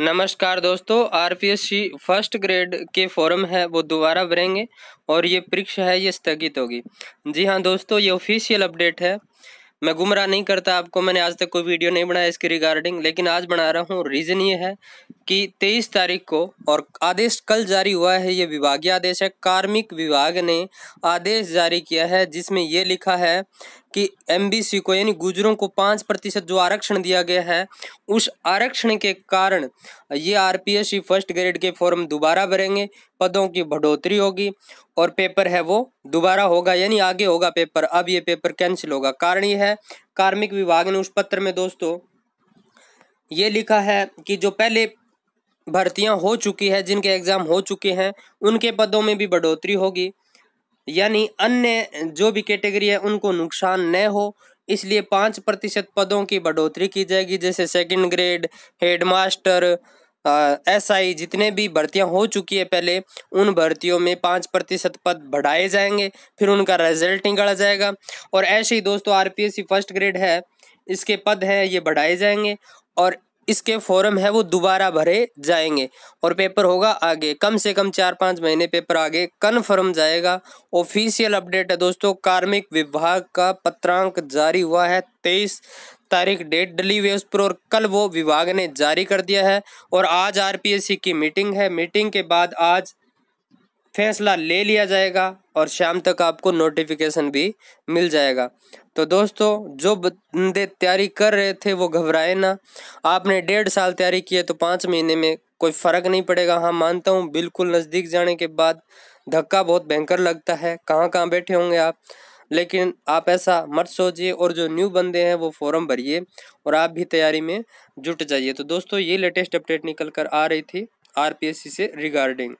नमस्कार दोस्तों R P S C first grade के फॉरम है वो दोबारा भरेंगे और ये परीक्षा है ये स्थगित होगी जी हाँ दोस्तों ये ऑफिशियल अपडेट है मैं गुमराह नहीं करता आपको मैंने आज तक कोई वीडियो नहीं बनाया इसके रिगार्डिंग लेकिन आज बना रहा हूँ रीज़न ये है कि 23 तारीख को और आदेश कल जारी हुआ है ये विभागीय आदेश है कार्मिक विभाग ने आदेश जारी किया है जिसमें ये लिखा है कि एमबीसी को यानी गुजरों को पाँच प्रतिशत जो आरक्षण दिया गया है उस आरक्षण के कारण ये आरपीएससी फर्स्ट ग्रेड के फॉर्म दोबारा भरेंगे पदों की बढ़ोतरी होगी और पेपर है वो दोबारा होगा यानी आगे होगा पेपर अब ये पेपर कैंसिल होगा कारण ये है कार्मिक विभाग ने उस पत्र में दोस्तों ये लिखा है कि जो पहले भर्तियां हो चुकी है जिनके एग्ज़ाम हो चुके हैं उनके पदों में भी बढ़ोतरी होगी यानी अन्य जो भी कैटेगरी है उनको नुकसान न हो इसलिए पाँच प्रतिशत पदों की बढ़ोतरी की जाएगी जैसे सेकंड ग्रेड हेडमास्टर एसआई जितने भी भर्तियां हो चुकी है पहले उन भर्तियों में पाँच प्रतिशत पद बढ़ाए जाएंगे फिर उनका रिजल्ट निकाला जाएगा और ऐसे ही दोस्तों आर फर्स्ट ग्रेड है इसके पद हैं ये बढ़ाए जाएंगे और इसके फॉर्म है वो दोबारा भरे जाएंगे और पेपर होगा आगे कम से कम चार पाँच महीने पेपर आगे कन्फर्म जाएगा ऑफिशियल अपडेट है दोस्तों कार्मिक विभाग का पत्रांक जारी हुआ है तेईस तारीख डेट डली हुई उस पर और कल वो विभाग ने जारी कर दिया है और आज आरपीएससी की मीटिंग है मीटिंग के बाद आज फैसला ले लिया जाएगा और शाम तक आपको नोटिफिकेशन भी मिल जाएगा तो दोस्तों जो बंदे तैयारी कर रहे थे वो घबराए ना आपने डेढ़ साल तैयारी की है तो पाँच महीने में कोई फ़र्क नहीं पड़ेगा हाँ मानता हूँ बिल्कुल नज़दीक जाने के बाद धक्का बहुत भयंकर लगता है कहाँ कहाँ बैठे होंगे आप लेकिन आप ऐसा मत सोचिए और जो न्यू बंदे हैं वो फॉर्म भरिए और आप भी तैयारी में जुट जाइए तो दोस्तों ये लेटेस्ट अपडेट निकल कर आ रही थी आर से रिगार्डिंग